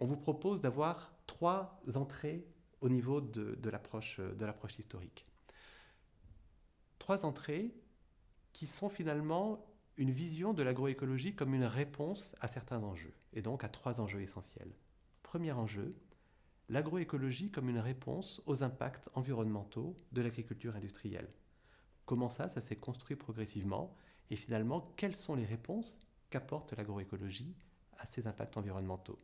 on vous propose d'avoir trois entrées au niveau euh, de, l'approche historique. Trois entrées qui sont finalement une vision de l'agroécologie comme une réponse à certains enjeux, et donc à trois enjeux essentiels. Premier enjeu, l'agroécologie comme une réponse aux impacts environnementaux de l'agriculture industrielle. Comment ça, ça s'est construit progressivement, et finalement, quelles sont les réponses qu'apporte l'agroécologie à ces impacts environnementaux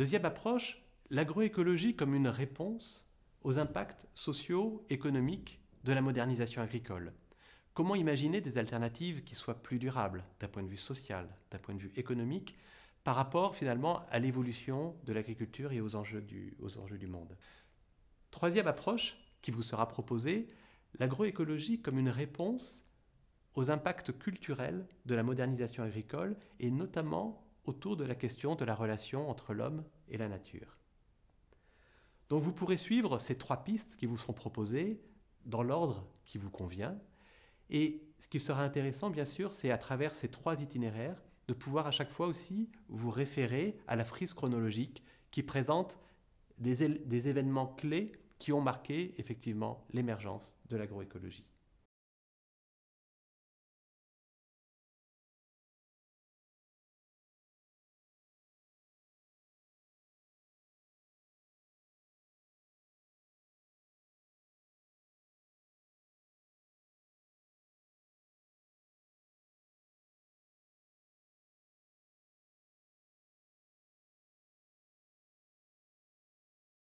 Deuxième approche, l'agroécologie comme une réponse aux impacts sociaux, économiques de la modernisation agricole. Comment imaginer des alternatives qui soient plus durables d'un point de vue social, d'un point de vue économique, par rapport finalement à l'évolution de l'agriculture et aux enjeux, du, monde Troisième approche qui vous sera proposée, l'agroécologie comme une réponse aux impacts culturels de la modernisation agricole et notamment autour de la question de la relation entre l'homme et la nature. Donc vous pourrez suivre ces trois pistes qui vous seront proposées dans l'ordre qui vous convient. Et ce qui sera intéressant, bien sûr, c'est à travers ces trois itinéraires de pouvoir à chaque fois aussi vous référer à la frise chronologique qui présente des, des événements clés qui ont marqué effectivement l'émergence de l'agroécologie.